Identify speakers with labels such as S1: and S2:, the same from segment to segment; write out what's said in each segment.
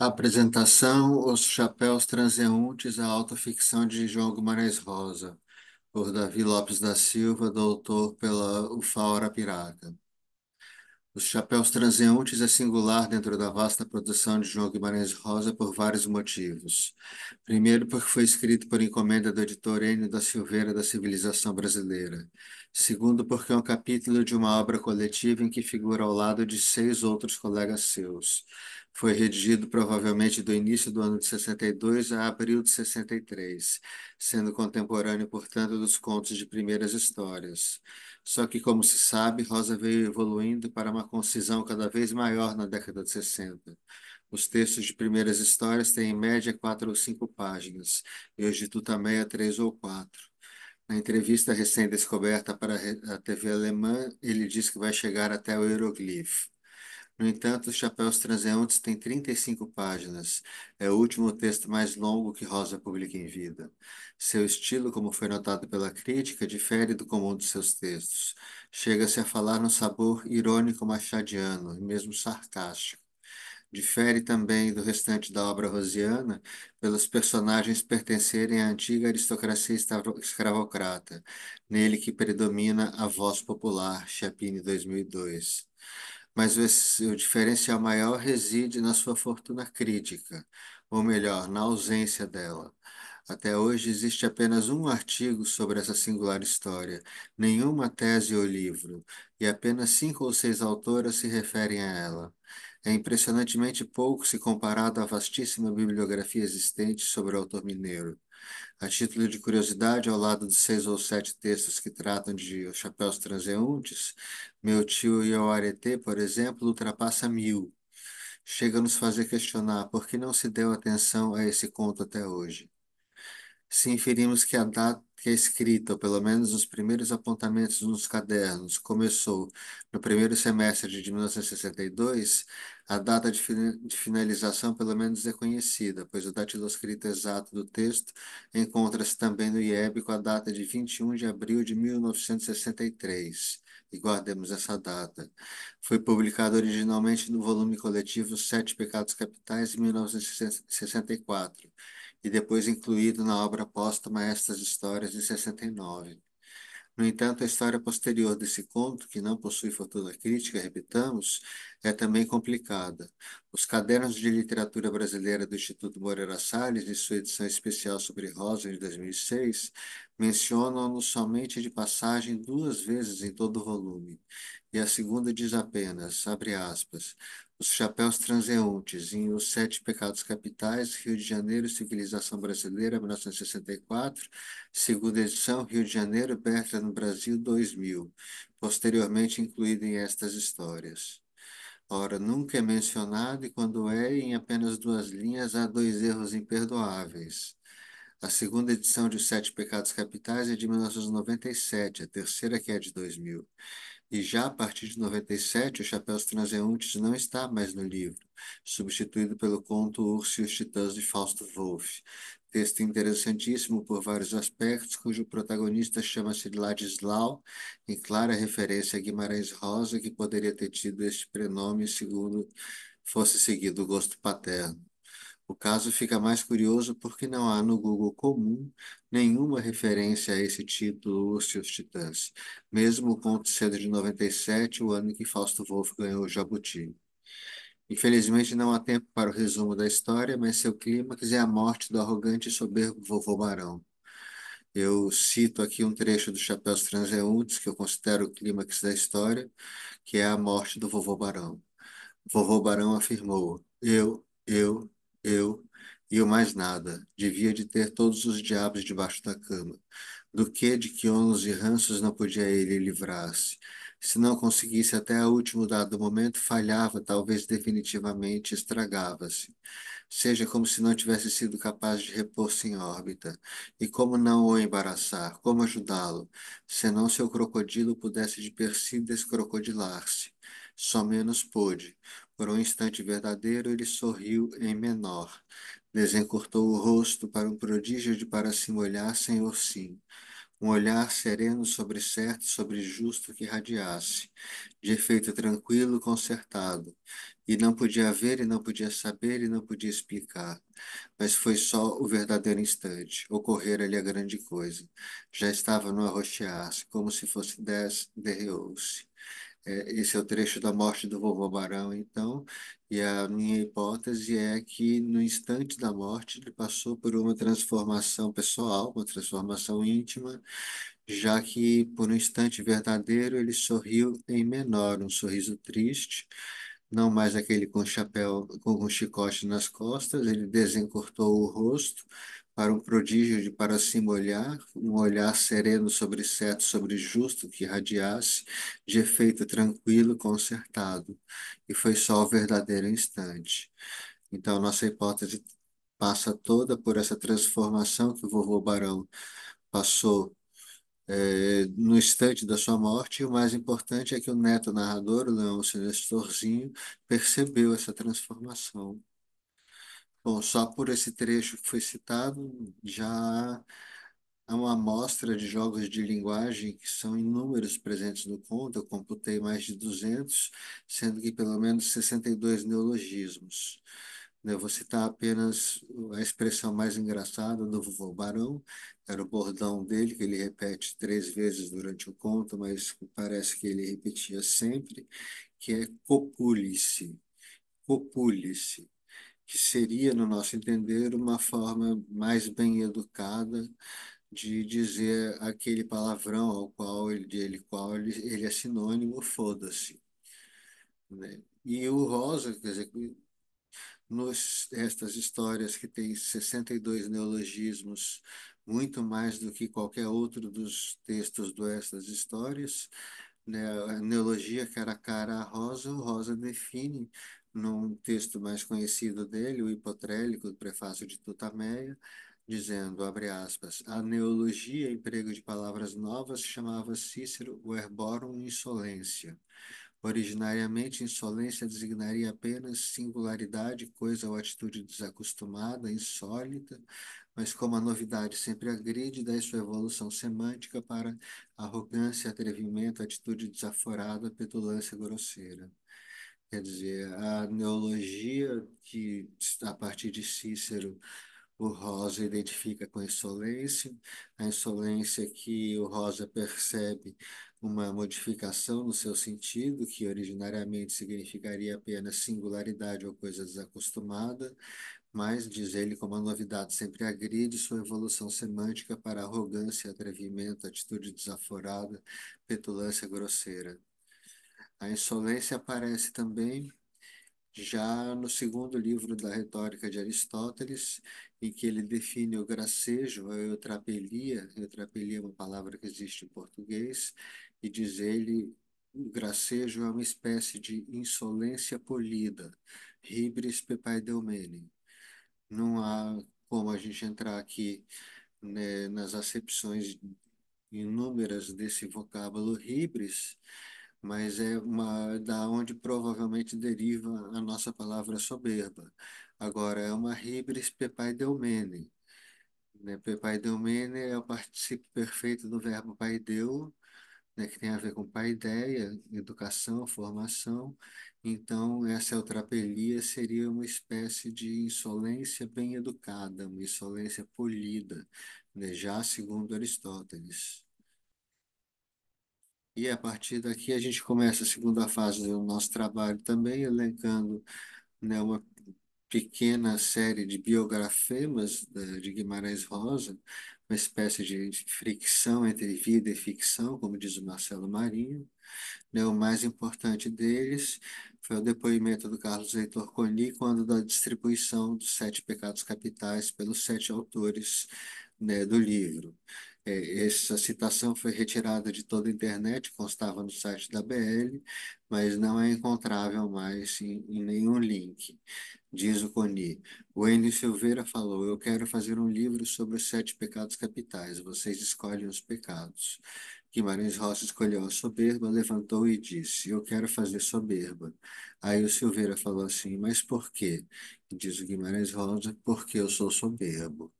S1: apresentação Os Chapéus Transeuntes, a autoficção de João Guimarães Rosa, por Davi Lopes da Silva, doutor pela UFAURA Pirata. Os Chapéus Transeuntes é singular dentro da vasta produção de João Guimarães Rosa por vários motivos. Primeiro, porque foi escrito por encomenda do editor Enio da Silveira da Civilização Brasileira. Segundo, porque é um capítulo de uma obra coletiva em que figura ao lado de seis outros colegas seus. Foi redigido provavelmente do início do ano de 62 a abril de 63, sendo contemporâneo, portanto, dos contos de primeiras histórias. Só que, como se sabe, Rosa veio evoluindo para uma concisão cada vez maior na década de 60. Os textos de primeiras histórias têm em média quatro ou cinco páginas, e os de Tutameia é três ou quatro. Na entrevista recém-descoberta para a TV alemã, ele diz que vai chegar até o Euroglifo. No entanto, Os Chapéus Transeuntes tem 35 páginas. É o último texto mais longo que Rosa publica em vida. Seu estilo, como foi notado pela crítica, difere do comum dos seus textos. Chega-se a falar no sabor irônico machadiano e mesmo sarcástico. Difere também do restante da obra rosiana pelos personagens pertencerem à antiga aristocracia escravocrata, nele que predomina a voz popular, Chapine 2002 mas o, o diferencial maior reside na sua fortuna crítica, ou melhor, na ausência dela. Até hoje existe apenas um artigo sobre essa singular história, nenhuma tese ou livro, e apenas cinco ou seis autoras se referem a ela é impressionantemente pouco se comparado à vastíssima bibliografia existente sobre o autor mineiro. A título de curiosidade, ao lado de seis ou sete textos que tratam de chapéus transeuntes, meu tio Ioarete, por exemplo, ultrapassa mil. Chega a nos fazer questionar por que não se deu atenção a esse conto até hoje. Se inferimos que a data que a escrita, ou pelo menos os primeiros apontamentos nos cadernos, começou no primeiro semestre de 1962, a data de, finalização pelo menos é conhecida, pois o datiloscrito exato do texto encontra-se também no IEB com a data de 21 de abril de 1963 e guardemos essa data. Foi publicado originalmente no volume coletivo Sete Pecados Capitais, em 1964, e depois incluído na obra póstuma Estas Histórias de 69. No entanto, a história posterior desse conto, que não possui fortuna crítica, repitamos, é também complicada, os Cadernos de Literatura Brasileira do Instituto Moreira Salles, em sua edição especial sobre Rosa, de 2006, mencionam-no somente de passagem duas vezes em todo o volume, e a segunda diz apenas, abre aspas, Os Chapéus Transeuntes, em Os Sete Pecados Capitais, Rio de Janeiro, Civilização Brasileira, 1964, segunda edição, Rio de Janeiro, Bertrand no Brasil, 2000, posteriormente incluído em estas histórias. Ora, nunca é mencionado e quando é, em apenas duas linhas, há dois erros imperdoáveis. A segunda edição de Sete Pecados Capitais é de 1997, a terceira que é de 2000. E já a partir de 97, o Chapéus Transeuntes não está mais no livro, substituído pelo conto Urso e os Titãs de Fausto Wolff, Texto interessantíssimo por vários aspectos, cujo protagonista chama-se Ladislau, em clara referência a Guimarães Rosa, que poderia ter tido este prenome segundo fosse seguido o gosto paterno. O caso fica mais curioso porque não há no Google comum nenhuma referência a esse título ou seus titãs, mesmo o conto sendo de 97, o ano em que Fausto Wolff ganhou o Jabuti. Infelizmente não há tempo para o resumo da história, mas seu clímax é a morte do arrogante e soberbo vovô Barão. Eu cito aqui um trecho do Chapéus Transeuntes, que eu considero o clímax da história, que é a morte do vovô Barão. Vovô Barão afirmou: Eu, eu, eu e o mais nada, devia de ter todos os diabos debaixo da cama do que de que ônus e ranços não podia ele livrar-se. Se não conseguisse até o último dado momento, falhava, talvez definitivamente estragava-se. Seja como se não tivesse sido capaz de repor-se em órbita. E como não o embaraçar, como ajudá-lo, senão seu crocodilo pudesse de per si descrocodilar-se. Só menos pôde. Por um instante verdadeiro, ele sorriu em menor. Desencortou o rosto para um prodígio de para cima olhar senhor sim um olhar sereno sobre certo, sobre justo que radiasse, de efeito tranquilo, concertado, e não podia ver, e não podia saber, e não podia explicar. Mas foi só o verdadeiro instante, ocorrera ali a grande coisa. Já estava no arroxear-se, como se fosse dez, derreou-se. É, esse é o trecho da morte do vovô Barão, então, e a minha hipótese é que no instante da morte ele passou por uma transformação pessoal, uma transformação íntima, já que por um instante verdadeiro ele sorriu em menor, um sorriso triste, não mais aquele com chapéu, com um chicote nas costas, ele desencurtou o rosto, para um prodígio de para cima olhar, um olhar sereno sobre certo, sobre justo, que irradiasse, de efeito tranquilo, concertado, e foi só o verdadeiro instante. Então, nossa hipótese passa toda por essa transformação que o vovô Barão passou é, no instante da sua morte, e o mais importante é que o neto narrador, o Leôncio Nestorzinho, percebeu essa transformação. Bom, só por esse trecho que foi citado, já há uma amostra de jogos de linguagem que são inúmeros presentes no conto, eu computei mais de 200, sendo que pelo menos 62 neologismos. Né? Eu vou citar apenas a expressão mais engraçada do vovô Barão, era o bordão dele, que ele repete três vezes durante o conto, mas parece que ele repetia sempre, que é copulice. Copulice que seria, no nosso entender, uma forma mais bem educada de dizer aquele palavrão ao qual ele, ele qual ele, ele é sinônimo, foda-se. Né? E o Rosa, quer dizer, nos, estas histórias que tem 62 neologismos, muito mais do que qualquer outro dos textos destas histórias, né? a neologia cara a cara a Rosa, o Rosa define num texto mais conhecido dele, o Hipotrélico, do prefácio de Tutameia, dizendo, abre aspas, a neologia, emprego de palavras novas, chamava Cícero o insolência. Originariamente, insolência designaria apenas singularidade, coisa ou atitude desacostumada, insólita, mas como a novidade sempre agride, dá sua evolução semântica para arrogância, atrevimento, atitude desaforada, petulância grosseira. Quer dizer, a neologia que, a partir de Cícero, o Rosa identifica com a insolência, a insolência que o Rosa percebe uma modificação no seu sentido, que originariamente significaria apenas singularidade ou coisa desacostumada, mas, diz ele, como a novidade sempre agride sua evolução semântica para arrogância, atrevimento, atitude desaforada, petulância grosseira. A insolência aparece também já no segundo livro da Retórica de Aristóteles, em que ele define o gracejo, a eutrapelia, eutrapelia é uma palavra que existe em português, e diz ele, o gracejo é uma espécie de insolência polida, ribris pepaideumene. Não há como a gente entrar aqui né, nas acepções inúmeras desse vocábulo ribris, mas é uma da onde provavelmente deriva a nossa palavra soberba. Agora, é uma híbris pepaideumene. Né? deumene é o participio perfeito do verbo pai né, que tem a ver com paideia, educação, formação. Então, essa eutrapelia seria uma espécie de insolência bem educada, uma insolência polida, né, já segundo Aristóteles. E a partir daqui a gente começa a segunda fase do nosso trabalho também, elencando né, uma pequena série de biografemas né, de Guimarães Rosa, uma espécie de fricção entre vida e ficção, como diz o Marcelo Marinho. Né. O mais importante deles foi o depoimento do Carlos Heitor Coni quando da distribuição dos Sete Pecados Capitais pelos sete autores né, do livro. É, essa citação foi retirada de toda a internet, constava no site da BL, mas não é encontrável mais em, em nenhum link. Diz o Coni. O Enio Silveira falou: Eu quero fazer um livro sobre os sete pecados capitais. Vocês escolhem os pecados. Guimarães Rosa escolheu a soberba, levantou e disse: Eu quero fazer soberba. Aí o Silveira falou assim: Mas por quê? diz o Guimarães Rosa: Porque eu sou soberbo.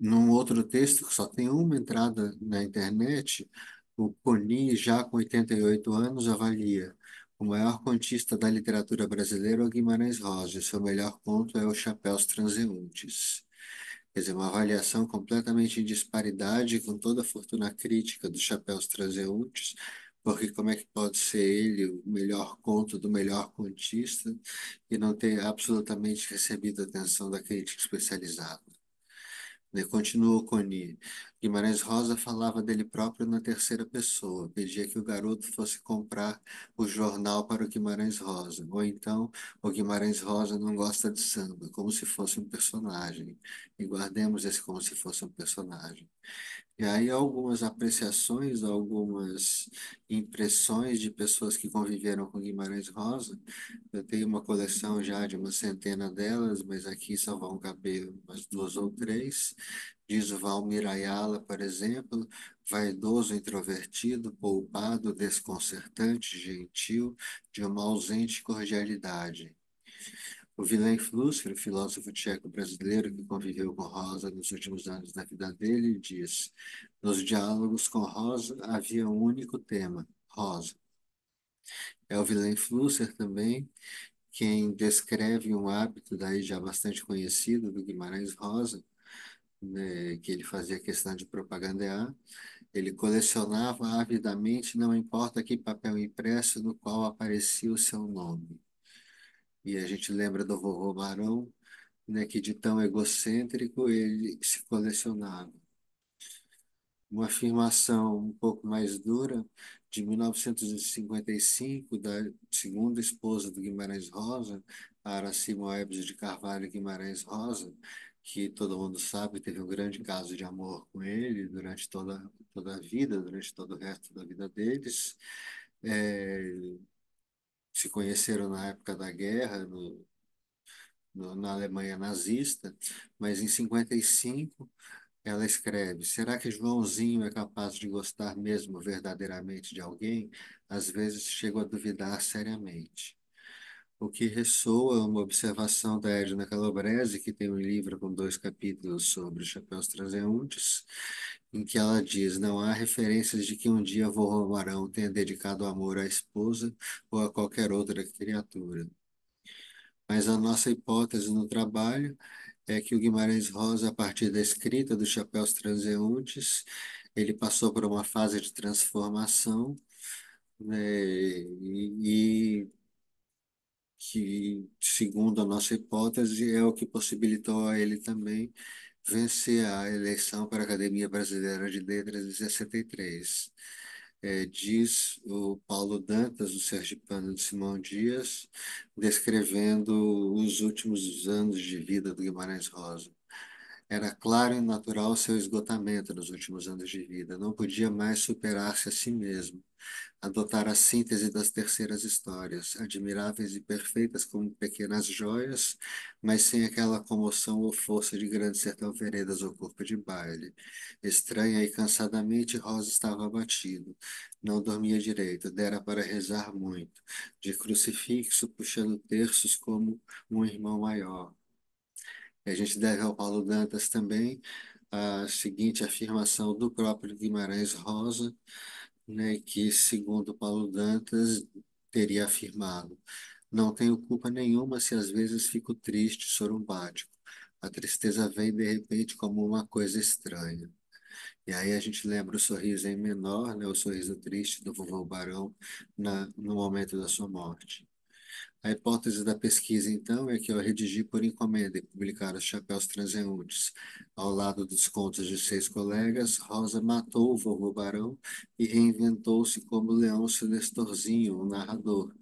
S1: Num outro texto que só tem uma entrada na internet, o Poni, já com 88 anos, avalia o maior contista da literatura brasileira é o Guimarães Rosa, seu melhor conto é Os Chapéus Transeuntes. Quer dizer, uma avaliação completamente em disparidade com toda a fortuna crítica dos Chapéus Transeuntes, porque como é que pode ser ele o melhor conto do melhor contista e não ter absolutamente recebido atenção da crítica especializada? Né? Continuou Coni. Guimarães Rosa falava dele próprio na terceira pessoa, pedia que o garoto fosse comprar o jornal para o Guimarães Rosa, ou então o Guimarães Rosa não gosta de samba, como se fosse um personagem, e guardemos esse como se fosse um personagem. E aí algumas apreciações, algumas impressões de pessoas que conviveram com Guimarães Rosa. Eu tenho uma coleção já de uma centena delas, mas aqui só vão caber umas duas ou três. Diz Valmir Ayala, por exemplo, vaidoso, introvertido, poupado, desconcertante, gentil, de uma ausente cordialidade. O Vilém Flusser, filósofo tcheco-brasileiro que conviveu com Rosa nos últimos anos da vida dele, diz: Nos diálogos com Rosa havia um único tema, Rosa. É o Vilém Flusser também quem descreve um hábito daí já bastante conhecido do Guimarães Rosa, né, que ele fazia questão de propagandear. Ele colecionava avidamente, não importa que papel impresso no qual aparecia o seu nome. E a gente lembra do vovô Barão, né, que de tão egocêntrico ele se colecionava. Uma afirmação um pouco mais dura, de 1955, da segunda esposa do Guimarães Rosa, Araci Moebius de Carvalho Guimarães Rosa, que todo mundo sabe, teve um grande caso de amor com ele durante toda, toda a vida, durante todo o resto da vida deles. É, se conheceram na época da guerra, no, no, na Alemanha nazista, mas em 55 ela escreve: Será que Joãozinho é capaz de gostar mesmo verdadeiramente de alguém? Às vezes chego a duvidar seriamente. O que ressoa é uma observação da Edna Calabrese, que tem um livro com dois capítulos sobre chapéus transeuntes, em que ela diz: Não há referências de que um dia vô Romarão tenha dedicado amor à esposa ou a qualquer outra criatura. Mas a nossa hipótese no trabalho é que o Guimarães Rosa, a partir da escrita dos chapéus transeuntes, ele passou por uma fase de transformação né, e, e que, segundo a nossa hipótese, é o que possibilitou a ele também vencer a eleição para a Academia Brasileira de Letras em 63. É, diz o Paulo Dantas, o Sergipano de Simão Dias, descrevendo os últimos anos de vida do Guimarães Rosa. Era claro e natural seu esgotamento nos últimos anos de vida. Não podia mais superar-se a si mesmo. Adotar a síntese das terceiras histórias, admiráveis e perfeitas como pequenas joias, mas sem aquela comoção ou força de grande sertão veredas ou corpo de baile. Estranha e cansadamente, Rosa estava abatido. Não dormia direito, dera para rezar muito, de crucifixo, puxando terços como um irmão maior a gente deve ao Paulo Dantas também a seguinte afirmação do próprio Guimarães Rosa, né, que, segundo Paulo Dantas, teria afirmado: Não tenho culpa nenhuma se às vezes fico triste, sorumbático. A tristeza vem de repente como uma coisa estranha. E aí a gente lembra o sorriso em menor, né, o sorriso triste do vovô Barão na, no momento da sua morte. A hipótese da pesquisa, então, é que ao redigir por encomenda e publicar Os Chapéus Transeuntes ao lado dos contos de seis colegas, Rosa matou o vovô Barão e reinventou-se como Leão Silestorzinho, o narrador,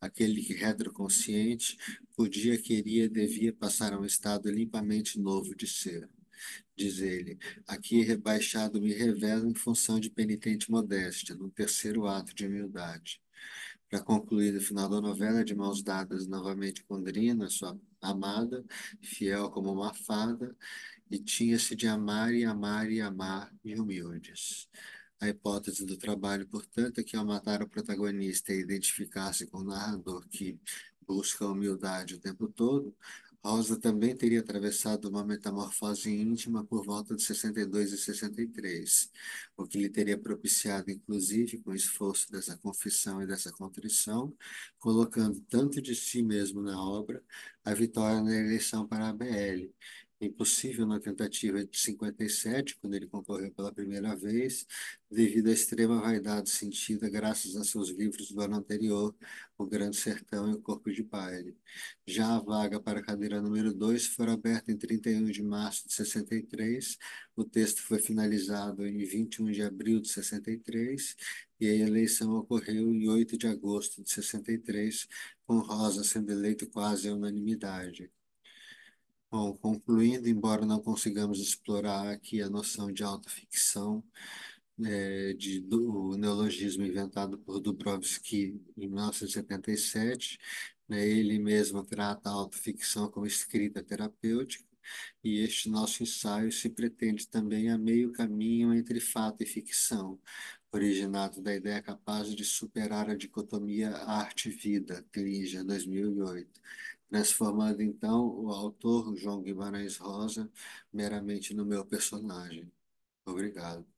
S1: aquele que retroconsciente podia, queria, devia passar a um estado limpamente novo de ser. Diz ele, aqui rebaixado me revela em função de penitente modéstia, no terceiro ato de humildade. Para concluir o final da novela, de mãos dadas novamente com Drina, sua amada, fiel como uma fada, e tinha-se de amar e amar e amar e humildes. A hipótese do trabalho, portanto, é que ao matar o protagonista e identificar-se com o narrador que busca a humildade o tempo todo, Rosa também teria atravessado uma metamorfose íntima por volta de 62 e 63, o que lhe teria propiciado, inclusive, com o esforço dessa confissão e dessa contrição, colocando tanto de si mesmo na obra, a vitória na eleição para a BL, é impossível na tentativa de 57, quando ele concorreu pela primeira vez, devido à extrema vaidade sentida graças a seus livros do ano anterior, O Grande Sertão e O Corpo de Paile. Já a vaga para a cadeira número 2 foi aberta em 31 de março de 63, o texto foi finalizado em 21 de abril de 63 e a eleição ocorreu em 8 de agosto de 63, com Rosa sendo eleito quase à unanimidade. Bom, concluindo, embora não consigamos explorar aqui a noção de autoficção, é, de, do neologismo inventado por Dubrovsky em 1977, né, ele mesmo trata a autoficção como escrita terapêutica, e este nosso ensaio se pretende também a meio caminho entre fato e ficção, originado da ideia capaz de superar a dicotomia arte-vida, Klinger, 2008, transformando então o autor João Guimarães Rosa meramente no meu personagem. Obrigado.